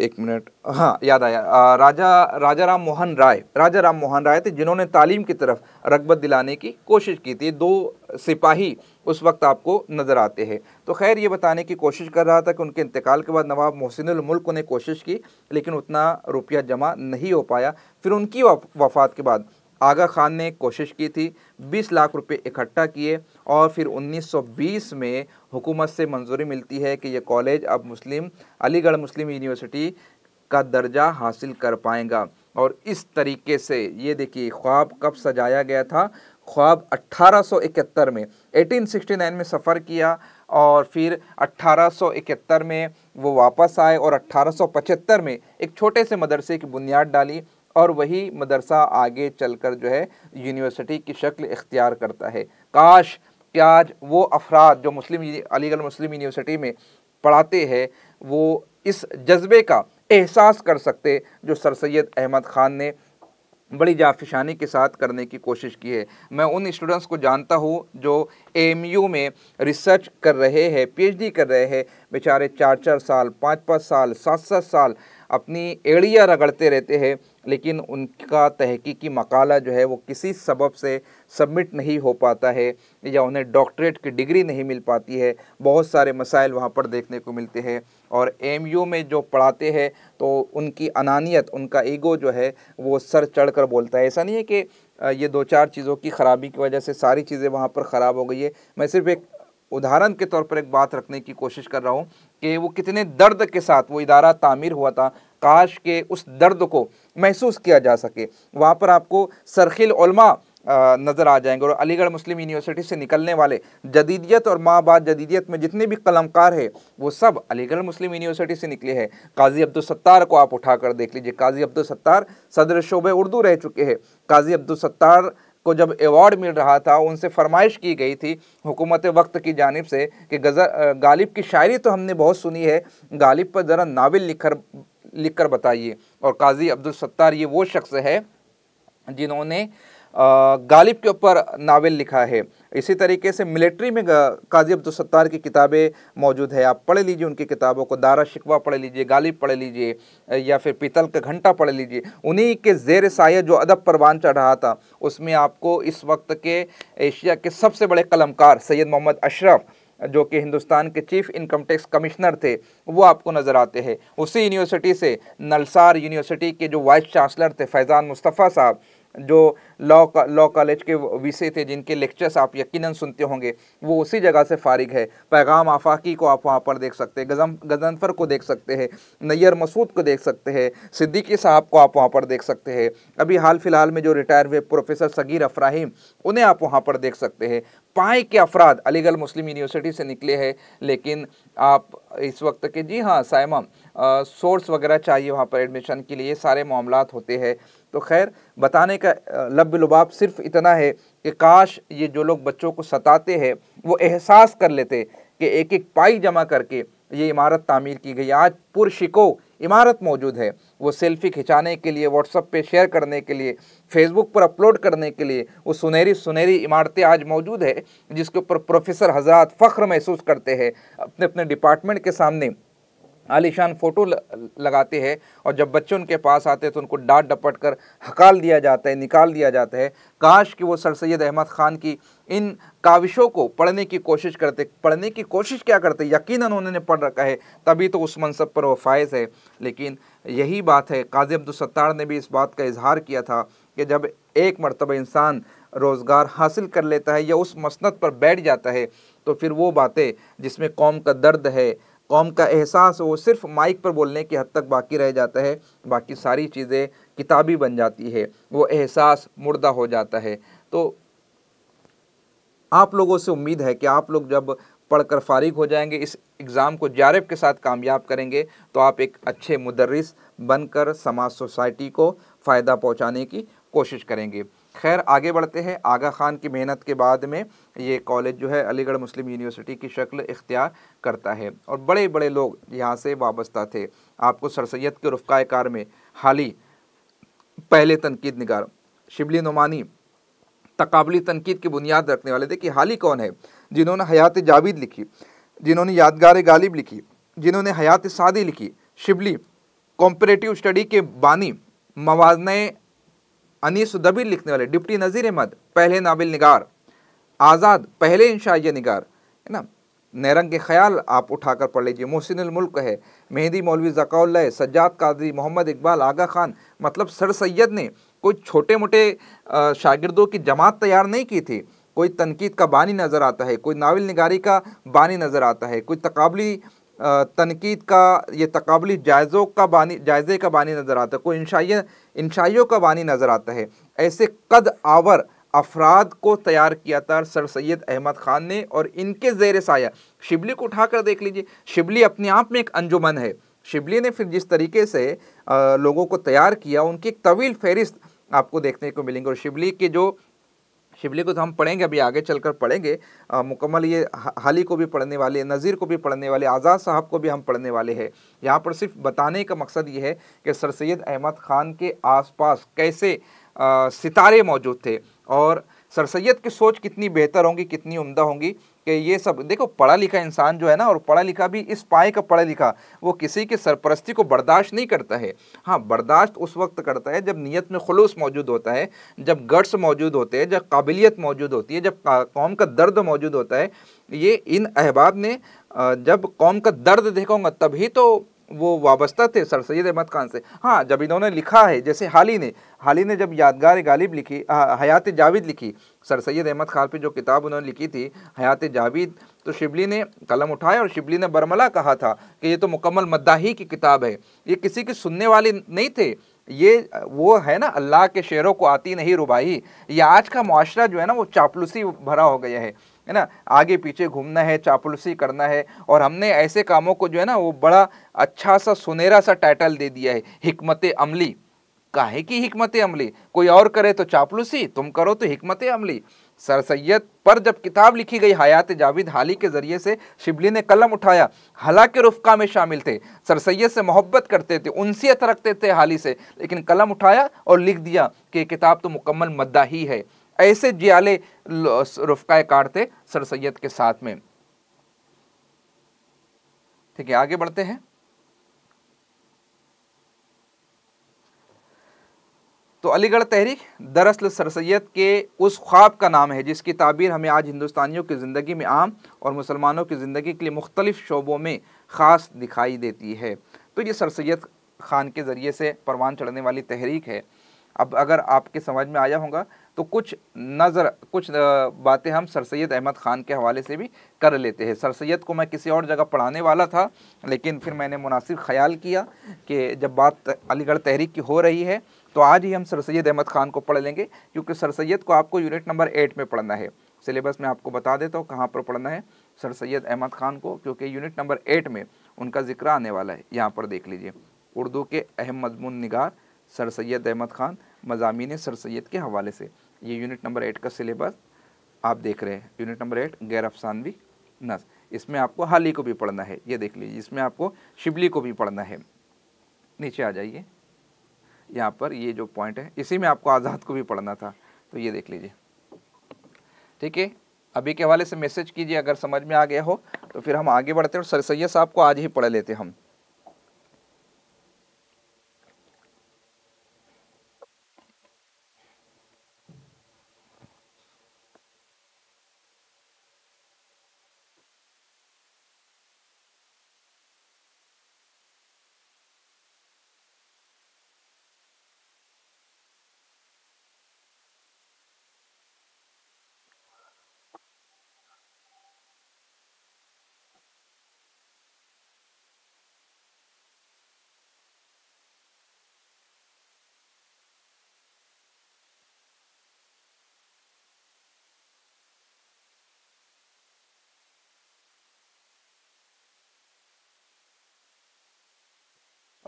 एक मिनट हाँ याद आया आ, राजा राजा राम मोहन राय राजा राम मोहन राय थे जिन्होंने तालीम की तरफ रगबत दिलाने की कोशिश की थी दो सिपाही उस वक्त आपको नज़र आते हैं तो खैर ये बताने की कोशिश कर रहा था कि उनके इंतकाल के बाद नवाब मुल्क ने कोशिश की लेकिन उतना रुपया जमा नहीं हो पाया फिर उनकी वफात के बाद आगा खान ने कोशिश की थी बीस लाख रुपये इकट्ठा किए और फिर 1920 में हुकूमत से मंजूरी मिलती है कि ये कॉलेज अब मुस्लिम अलीगढ़ मुस्लिम यूनिवर्सिटी का दर्जा हासिल कर पाएगा और इस तरीके से ये देखिए ख्वाब कब सजाया गया था ख्वाब 1871 में 1869 में सफ़र किया और फिर 1871 में वो वापस आए और 1875 में एक छोटे से मदरसे की बुनियाद डाली और वही मदरसा आगे चलकर जो है यूनिवर्सिटी की शक्ल इख्तियार करता है काश आज वो अफराद जो मुस्लिम अलीगढ़ मुस्लिम यूनिवर्सिटी में पढ़ाते हैं वो इस जज्बे का एहसास कर सकते जो सर सैद अहमद ख़ान ने बड़ी जाफिशानी के साथ करने की कोशिश की है मैं उन स्टूडेंट्स को जानता हूँ जो यू में रिसर्च कर रहे हैं पीएचडी कर रहे हैं बेचारे चार चार साल पाँच पाँच साल सात सात साल अपनी एड़ियाँ रगड़ते रहते हैं लेकिन उनका तहकीकी मकाला जो है वो किसी सबब से सबमिट नहीं हो पाता है या उन्हें डॉक्टरेट की डिग्री नहीं मिल पाती है बहुत सारे मसाइल वहाँ पर देखने को मिलते हैं और एम यू में जो पढ़ाते हैं तो उनकी अनानियत उनका ईगो जो है वो सर चढ़ कर बोलता है ऐसा नहीं है कि ये दो चार चीज़ों की ख़राबी की वजह से सारी चीज़ें वहाँ पर ख़राब हो गई है मैं सिर्फ एक उदाहरण के तौर पर एक बात रखने की कोशिश कर रहा हूँ कि वो कितने दर्द के साथ वो इदारा तामीर हुआ था काश के उस दर्द को महसूस किया जा सके वहाँ पर आपको सरखिल नज़र आ जाएंगे और अलीगढ़ मुस्लिम यूनिवर्सिटी से निकलने वाले जदीदियत और माँ बाद जदीदियत में जितने भी कलमकार हैं वो सब अलीगढ़ मुस्लिम यूनिवर्सिटी से निकले हैं काजी सत्तार को आप उठा कर देख लीजिए काजी सत्तार सदर शोब उर्दू रह चुके हैं काजी सत्तार को जब अवार्ड मिल रहा था उनसे फरमाइश की गई थी हुकूमत वक्त की जानब से कि गज़ल गालिब की शायरी तो हमने बहुत सुनी है गालिब पर ज़रा नावल लिख कर लिख कर बताइए और काजी अब्दुल सत्तार ये वो शख्स है जिन्होंने गालिब के ऊपर नावल लिखा है इसी तरीके से मिलिट्री में काजी अब्दुल सत्तार की किताबें मौजूद है आप पढ़ लीजिए उनकी किताबों को दारा शिकवा पढ़ लीजिए गालिब पढ़ लीजिए या फिर पीतल का घंटा पढ़ लीजिए उन्हीं के जेर साय जो अदब परवान चढ़ रहा था उसमें आपको इस वक्त के एशिया के सबसे बड़े कलमकार सैयद मोहम्मद अशरफ जो कि हिंदुस्तान के चीफ इनकम टैक्स कमिश्नर थे वो आपको नज़र आते हैं उसी यूनिवर्सिटी से नलसार यूनिवर्सिटी के जो वाइस चांसलर थे फैज़ान मुस्तफ़ा साहब जो लॉ लॉ कॉलेज के विषय थे जिनके लेक्चर्स आप यकीनन सुनते होंगे वो उसी जगह से फारिग है पैगाम आफाकी को आप वहाँ पर देख सकते हैं गजम गजनफर को देख सकते हैं नैयर मसूद को देख सकते हैं सिद्दीकी साहब को आप वहाँ पर देख सकते हैं अभी हाल फिलहाल में जो रिटायर हुए प्रोफेसर सगीर अफ्राहिम उन्हें आप वहाँ पर देख सकते हैं पाए के अफराद अलीगढ़ मुस्लिम यूनिवर्सिटी से निकले हैं लेकिन आप इस वक्त के जी हाँ साइमा सोर्स वगैरह चाहिए वहाँ पर एडमिशन के लिए सारे मामला होते हैं तो खैर बताने का लब लबाब सिर्फ इतना है कि काश ये जो लोग बच्चों को सताते हैं वो एहसास कर लेते कि एक एक पाई जमा करके ये इमारत तामीर की गई आज पुरशिको इमारत मौजूद है वो सेल्फी खिंचाने के लिए व्हाट्सअप पे शेयर करने के लिए फेसबुक पर अपलोड करने के लिए वो सुनहरी सुनहरी इमारतें आज मौजूद है जिसके ऊपर प्रोफेसर हजरात फ़ख्र महसूस करते हैं अपने अपने डिपार्टमेंट के सामने आलिशान फ़ोटो लगाते हैं और जब बच्चे उनके पास आते हैं तो उनको डांट डपट कर हकाल दिया जाता है निकाल दिया जाता है काश कि वो सर सैद अहमद ख़ान की इन काविशों को पढ़ने की कोशिश करते पढ़ने की कोशिश क्या करते यकीन उन्होंने पढ़ रखा है तभी तो उस मनसब पर वो फायज़ है लेकिन यही बात है काजी अब्दुलसत्तार ने भी इस बात का इजहार किया था कि जब एक मरतबा इंसान रोज़गार हासिल कर लेता है या उस मसनत पर बैठ जाता है तो फिर वो बातें जिसमें कौम का दर्द है कौम का एहसास वो सिर्फ माइक पर बोलने की हद तक बाकी रह जाता है बाकी सारी चीज़ें किताबी बन जाती है वो एहसास मुर्दा हो जाता है तो आप लोगों से उम्मीद है कि आप लोग जब पढ़कर फारिग हो जाएंगे इस एग्ज़ाम को जारब के साथ कामयाब करेंगे तो आप एक अच्छे मुदरस बनकर समाज सोसाइटी को फ़ायदा पहुंचाने की कोशिश करेंगे खैर आगे बढ़ते हैं आगा खान की मेहनत के बाद में ये कॉलेज जो है अलीगढ़ मुस्लिम यूनिवर्सिटी की शक्ल इख्तियार करता है और बड़े बड़े लोग यहाँ से वाबस्ता थे आपको सर सैद के रफ़ाकार में हाली पहले तनकीद नगार शिबली नुमानी तकबली तनकीद की बुनियाद रखने वाले थे कि हाली कौन है जिन्होंने हयात जावेद लिखी जिन्होंने यादगार गालिब लिखी जिन्होंने हयात सादी लिखी शिबली कॉम्परेटिव स्टडी के बानी मवाजन अनीस दबीर लिखने वाले डिप्टी नज़ीर अहमद पहले नावल निगार आज़ाद पहले इंशाइय निगार है ना नरंग के ख्याल आप उठाकर पढ़ लीजिए मुल्क है मेहंदी मौलवी ज़क़ाउल सज्जाद कादरी मोहम्मद इकबाल आगा खान मतलब सर सैद ने कोई छोटे मोटे शागिदों की जमात तैयार नहीं की थी कोई तनकीद का बानी नज़र आता है कोई नावल निगारी का बानी नज़र आता है कोई तकबली तनकीद का ये तकबली जायज़ों का बानी जायज़े का बानी नज़र आता है कोई इंशाइय इंशाइयों का बानी नज़र आता है ऐसे कद आवर अफराद को तैयार किया था सर सैद अहमद ख़ान ने और इनके जेर साया शिबली को उठाकर देख लीजिए शिबली अपने आप में एक अंजुमन है शिबली ने फिर जिस तरीके से लोगों को तैयार किया उनकी एक तवील फहरिस्त आपको देखने को मिलेंगे और शिबली के जो शिबली को तो हम पढ़ेंगे अभी आगे चलकर पढ़ेंगे मुकम्मल ये हाली को भी पढ़ने वाले नज़ीर को भी पढ़ने वाले आज़ाद साहब को भी हम पढ़ने वाले हैं यहाँ पर सिर्फ बताने का मकसद ये है कि सर सैद अहमद ख़ान के आसपास कैसे आ, सितारे मौजूद थे और सर सैद की सोच कितनी बेहतर होंगी कितनी उम्दा होंगी कि ये सब देखो पढ़ा लिखा इंसान जो है ना और पढ़ा लिखा भी इस पाए का पढ़ा लिखा वो किसी की सरपरस्ती को बर्दाश्त नहीं करता है हाँ बर्दाश्त उस वक्त करता है जब नीयत में खलूस मौजूद होता है जब गट्स मौजूद होते हैं जब काबिलियत मौजूद होती है जब कौम का दर्द मौजूद होता है ये इन अहबाब ने जब कौम का दर्द देखा होगा तभी तो वो वाबस्ता थे सर सैद अहमद खान से हाँ जब इन्होंने लिखा है जैसे हाल ही ने हाली ने जब यादगार गालिब लिखी हयात जावेद लिखी सर सैद अहमद खान पे जो किताब उन्होंने लिखी थी हयात जावेद तो शिबली ने कलम उठाया और शिबली ने बरमला कहा था कि ये तो मुकम्मल मद्दाही की किताब है ये किसी के सुनने वाले नहीं थे ये वो है ना अल्लाह के शेरों को आती नहीं रुबाही ये आज का माशरा जो है ना वो चापलूसी भरा हो गया है है ना आगे पीछे घूमना है चापलूसी करना है और हमने ऐसे कामों को जो है ना वो बड़ा अच्छा सा सुनहरा सा टाइटल दे दिया है हमत अमली काहे की हमत अमली कोई और करे तो चापलूसी तुम करो तो हमत अमली सर सैयद पर जब किताब लिखी गई हयात जावेद हाली के ज़रिए से शिबली ने कलम उठाया हालांकि रुफ़ा में शामिल थे सर सैयद से मोहब्बत करते थे उनसीयत रखते थे हाली से लेकिन कलम उठाया और लिख दिया कि किताब तो मुकम्मल मद्दा ही है ऐसे जियाले रुफकाए कार थे सर सैद के साथ में ठीक है आगे बढ़ते हैं तो अलीगढ़ तहरीक दरअसल सर सैद के उस ख्वाब का नाम है जिसकी ताबीर हमें आज हिंदुस्तानियों की ज़िंदगी में आम और मुसलमानों की ज़िंदगी के लिए मुख्तलिफ़ शोबों में ख़ास दिखाई देती है तो ये सर सैद ख़ान के ज़रिए से परवान चढ़ने वाली तहरीक है अब अगर आपके समझ में आया होगा तो कुछ नज़र कुछ बातें हम सर सैद अहमद ख़ान के हवाले से भी कर लेते हैं सर सैद को मैं किसी और जगह पढ़ाने वाला था लेकिन फिर मैंने मुनासिब ख्याल किया कि जब बात अलीगढ़ तहरीक की हो रही है तो आज ही हम सर सैद अहमद ख़ान को पढ़ लेंगे क्योंकि सर सैद को आपको यूनिट नंबर एट में पढ़ना है सिलेबस में आपको बता देता हूँ कहाँ पर पढ़ना है सर सैद अहमद ख़ान को क्योंकि यूनिट नंबर एट में उनका जिक्र आने वाला है यहाँ पर देख लीजिए उर्दू के अहम मजमून निगार सर सैद अहमद ख़ान मजामी सर सैद के हवाले से ये यूनिट नंबर एट का सिलेबस आप देख रहे हैं यूनिट नंबर एट गैर अफसानवी नस इसमें आपको हाली को भी पढ़ना है ये देख लीजिए इसमें आपको शिबली को भी पढ़ना है नीचे आ जाइए यहाँ पर ये जो पॉइंट है इसी में आपको आज़ाद को भी पढ़ना था तो ये देख लीजिए ठीक है अभी के हवाले से मैसेज कीजिए अगर समझ में आ गया हो तो फिर हम आगे बढ़ते हैं और सर सैद साहब को आज ही पढ़ लेते हम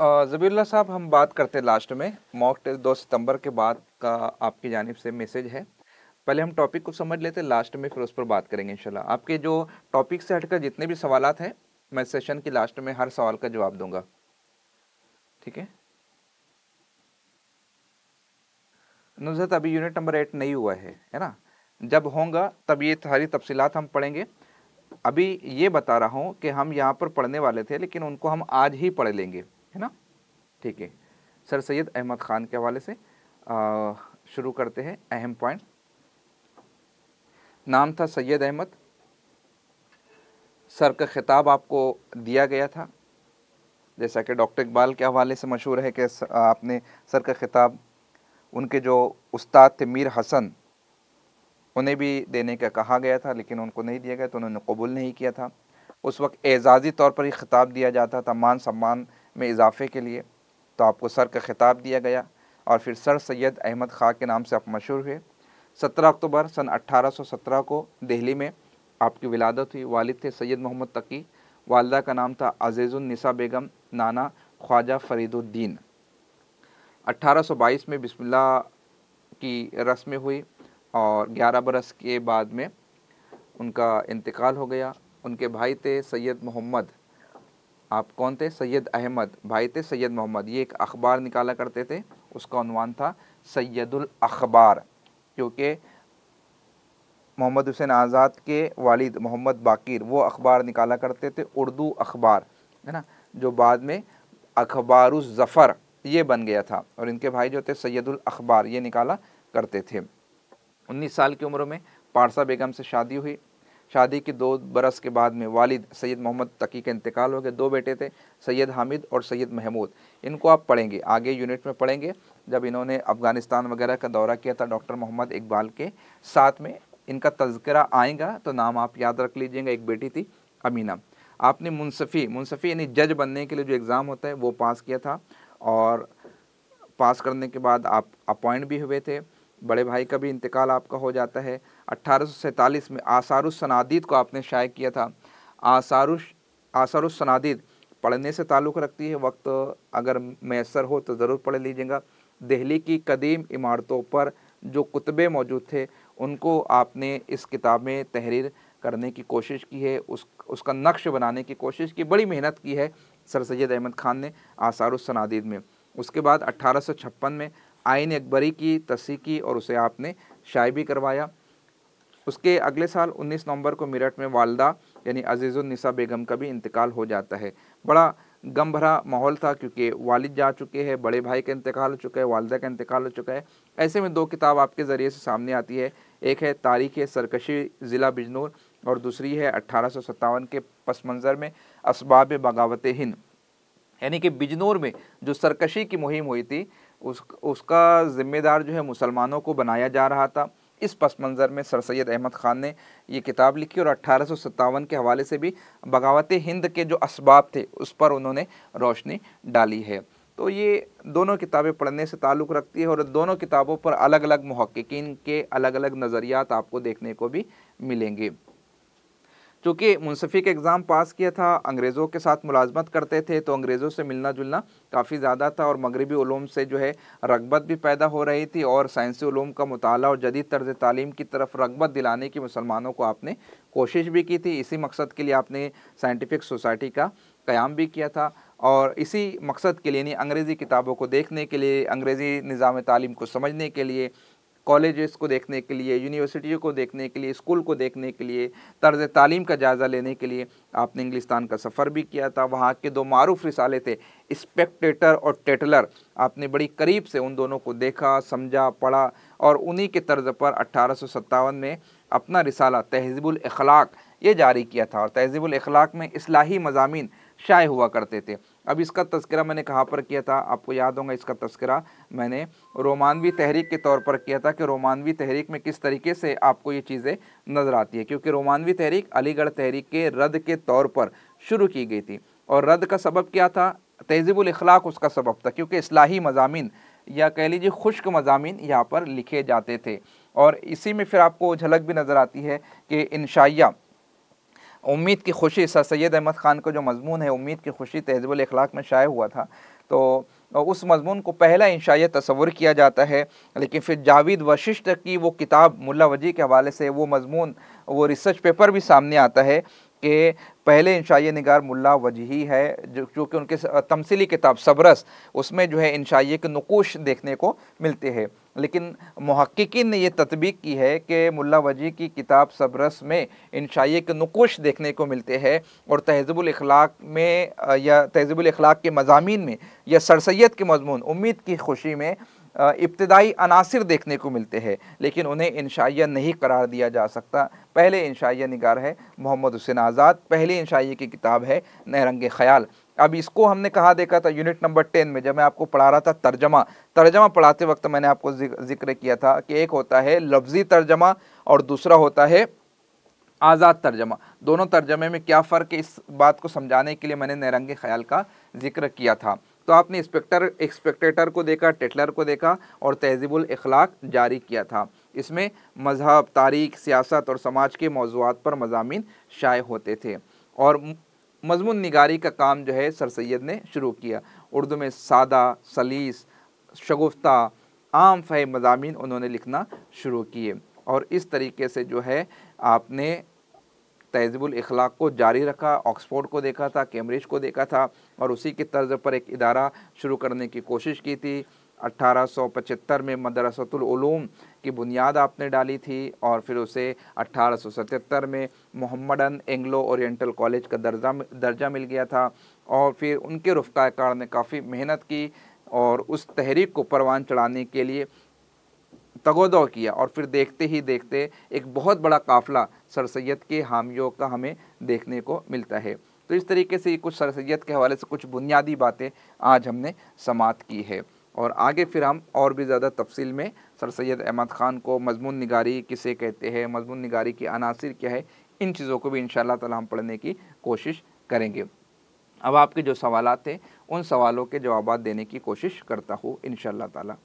ज़बील्ला साहब हम बात करते हैं लास्ट में मॉक टेस्ट दो सितंबर के बाद का आपकी जानब से मैसेज है पहले हम टॉपिक को समझ लेते हैं लास्ट में फिर उस पर बात करेंगे इंशाल्लाह आपके जो टॉपिक से हटकर जितने भी सवाल हैं मैं सेशन की लास्ट में हर सवाल का जवाब दूंगा ठीक है नुजरत अभी यूनिट नंबर एट नहीं हुआ है है ना जब होगा तब ये सारी तफसीत हम पढ़ेंगे अभी ये बता रहा हूँ कि हम यहाँ पर पढ़ने वाले थे लेकिन उनको हम आज ही पढ़ लेंगे है ना ठीक है सर सैयद अहमद ख़ान के हवाले से शुरू करते हैं अहम पॉइंट नाम था सैयद अहमद सर का ख़िताब आपको दिया गया था जैसा कि डॉक्टर इकबाल के हवाले से मशहूर है कि आपने सर का ख़िताब उनके जो उस्ताद थे मीर हसन उन्हें भी देने का कहा गया था लेकिन उनको नहीं दिया गया तो उन्होंने कबूल नहीं किया था उस वक्त एजाज़ी तौर पर ही ख़िताब दिया जाता था मान सम्मान में इजाफे के लिए तो आपको सर का खिताब दिया गया और फिर सर सैयद अहमद ख़ा के नाम से आप मशहूर हुए सत्रह अक्टूबर सन 1817 को दिल्ली में आपकी विलादत हुई वालिद थे सैयद मोहम्मद तकी वालदा का नाम था अजीज़ुलनिसा बेगम नाना ख्वाजा फरीदुद्दीन 1822 में बिस्मिल्ला की रस्में हुई और 11 बरस के बाद में उनका इंतकाल हो गया उनके भाई थे सैयद मोहम्मद आप कौन थे सैयद अहमद भाई थे सैयद मोहम्मद ये एक अखबार निकाला करते थे उसका अनवान था सैदुल अखबार क्योंकि मोहम्मद हुसैन आज़ाद के वालिद मोहम्मद बाकीर वो अखबार निकाला करते थे उर्दू अखबार है ना जो बाद में अखबार ज़फ़र ये बन गया था और इनके भाई जो थे सैदुल अखबार ये निकाला करते थे उन्नीस साल की उम्र में पारसा बेगम से शादी हुई शादी के दो बरस के बाद में वालिद सैयद मोहम्मद तकी का इंतकाल हो गए दो बेटे थे सैयद हामिद और सैयद महमूद इनको आप पढ़ेंगे आगे यूनिट में पढ़ेंगे जब इन्होंने अफ़गानिस्तान वगैरह का दौरा किया था डॉक्टर मोहम्मद इकबाल के साथ में इनका तस्करा आएगा तो नाम आप याद रख लीजिएगा एक बेटी थी अमीना आपने मुनसफ़ी मुनसफ़ी यानी जज बनने के लिए जो एग्ज़ाम होता है वो पास किया था और पास करने के बाद आप अपॉइंट भी हुए थे बड़े भाई का भी इंतकाल आपका हो जाता है 1847 में सनादीद को आपने शाये किया था आसार सनादीद पढ़ने से ताल्लुक़ रखती है वक्त अगर मैसर हो तो ज़रूर पढ़ लीजिएगा दिल्ली की कदीम इमारतों पर जो कुतबे मौजूद थे उनको आपने इस किताब में तहरीर करने की कोशिश की है उस उसका नक्श बनाने की कोशिश की बड़ी मेहनत की है सर सैद अहमद ख़ान ने सनादीद में उसके बाद अट्ठारह में आइन अकबरी की तस्सी की और उसे आपने शाये भी करवाया उसके अगले साल 19 नवंबर को मेरठ में वालदा यानी अजीज़ुलनिसा बेगम का भी इंतकाल हो जाता है बड़ा गम भरा माहौल था क्योंकि वालिद जा चुके हैं बड़े भाई का इंतकाल हो चुका है वालदा का इंतकाल हो चुका है ऐसे में दो किताब आपके ज़रिए से सामने आती है एक है तारीख सरकशी ज़िला बिजनौर और दूसरी है अट्ठारह के पस मंज़र में इसबाब बगावत हिंद यानी कि बिजनौर में जो सरकशी की मुहिम हुई थी उस उसका ज़िम्मेदार जो है मुसलमानों को बनाया जा रहा था इस पस मंज़र में सर सैद अहमद ख़ान ने ये किताब लिखी और अट्ठारह के हवाले से भी बगावत हिंद के जो इसबाब थे उस पर उन्होंने रोशनी डाली है तो ये दोनों किताबें पढ़ने से ताल्लुक़ रखती है और दोनों किताबों पर अलग अलग महक्कीन के अलग अलग नज़रियात आपको देखने को भी मिलेंगे चूँकि मुनसफ़ी के एग्ज़ाम पास किया था अंग्रेज़ों के साथ मुलाजमत करते थे तो अंग्रेज़ों से मिलना जुलना काफ़ी ज़्यादा था और मगरबी ूम से जो है रगबत भी पैदा हो रही थी और साइंसी ूम का मताल और जदीद तर्ज तलीम की तरफ रगबत दिलाने की मुसलमानों को आपने कोशिश भी की थी इसी मकसद के लिए आपने साइंटिफिक सोसाइटी का क़्याम भी किया था और इसी मकसद के लिए यानी अंग्रेज़ी किताबों को देखने के लिए अंग्रेज़ी निज़ाम तालीम को समझने के लिए कॉलेजेस को देखने के लिए यूनिवर्सिटियों को देखने के लिए स्कूल को देखने के लिए तर्ज तालीम का जायज़ा लेने के लिए आपने इंग्लिस्तान का सफ़र भी किया था वहाँ के दो मरूफ रिसाले थे स्पेक्टेटर और टेटलर आपने बड़ी करीब से उन दोनों को देखा समझा पढ़ा और उन्हीं के तर्ज पर अट्ठारह में अपना रिसाला तहजीबुल अखलाक ये जारी किया था और तहजीबुल अखलाक में असलाही मजामी शाये हुआ करते थे अब इसका तस्करा मैंने कहाँ पर किया था आपको याद होगा इसका तस्करा मैंने रोमानवी तहरीक के तौर पर किया था कि रोमानवी तहरीक में किस तरीके से आपको ये चीज़ें नज़र आती है क्योंकि रोमानवी तहरीक अलीगढ़ तहरीक के रद्द के तौर पर शुरू की गई थी और रद्द का सबब क्या था तहजीबलाखलाक उसका सबब था क्योंकि असलाही मजामी या कह लीजिए खुश्क मजामी यहाँ पर लिखे जाते थे और इसी में फिर आपको झलक भी नज़र आती है कि इनशाइया उम्मीद की खुशी सर सैद अहमद ख़ान का जो मजमून है उम्मीद की खुशी तहजबल अखलाक में शाये हुआ था तो उस मजमून को पहला इंशाय तस्वुर किया जाता है लेकिन फिर जावेद वशिष्ठ की वो किताब मुला वजी के हवाले से वो मजमून वो रिसर्च पेपर भी सामने आता है कि पहले इंशाइय नगार मुला वजही है जो जो कि उनके तमसीली किताब सबरस उसमें जो है इंशाइय के नकोश देखने को मिलते हैं लेकिन महक्कीन ने यह तदबीक की है कि मुला वजी की किताब सबरस में इंशाइय के नकोश देखने को मिलते हैं और तहजबुलखलाक में या तहजबुलखलाक के मजामी में या सरसैद के मजमून उम्मीद की खुशी में इब्तदाई अनासर देखने को मिलते हैं लेकिन उन्हें इंशाइया नहीं करार दिया जा सकता पहले इंशाइया निगार है मोहम्मद हुसैन आज़ाद पहले इंशाइये की किताब है नहरंग ख्याल अब इसको हमने कहा देखा था यूनिट नंबर टेन में जब मैं आपको पढ़ा रहा था तर्जमा तर्जमा पढ़ाते वक्त मैंने आपको जिक्र किया था कि एक होता है लफ्ज़ी तर्जमा और दूसरा होता है आज़ाद तर्जमा दोनों तर्जमे में क्या फ़र्क है इस बात को समझाने के लिए मैंने नरंग ख्याल का जिक्र किया था तो आपने इंस्पेक्टर एक्सपेक्टेटर को देखा टेटलर को देखा और तहजीबल अखलाक जारी किया था इसमें मजहब तारीख सियासत और समाज के मौजूद पर मजामी शाये होते थे और मजमून निगारी का काम जो है सर सैद ने शुरू किया उर्दू में सादा सलीस शगुफ्ता आम फ़ह मजामी उन्होंने लिखना शुरू किए और इस तरीके से जो है आपने तहजीबल अखलाक को जारी रखा ऑक्सफोर्ड को देखा था कैम्ब्रिज को देखा था और उसी के तर्ज पर एक इदारा शुरू करने की कोशिश की थी 1875 में मदरसतलूम की बुनियाद आपने डाली थी और फिर उसे 1877 में मोहम्मदन एंग्लो ओरिएंटल कॉलेज का दर्जा दर्जा मिल गया था और फिर उनके रफ्तार ने काफ़ी मेहनत की और उस तहरीक को परवान चढ़ाने के लिए तगोदो किया और फिर देखते ही देखते एक बहुत बड़ा काफ़िला सर सैद के हामियों का हमें देखने को मिलता है तो इस तरीके से कुछ सर सैद के हवाले से कुछ बुनियादी बातें आज हमने समाप्त की है और आगे फिर हम और भी ज़्यादा तफसील में सर सैद अहमद ख़ान को मजमून निगारी किसे कहते हैं मजमून निगारी की अनासर क्या है इन चीज़ों को भी इन ताला हम पढ़ने की कोशिश करेंगे अब आपके जो सवाल थे उन सवालों के जवाब देने की कोशिश करता हूँ इन शाह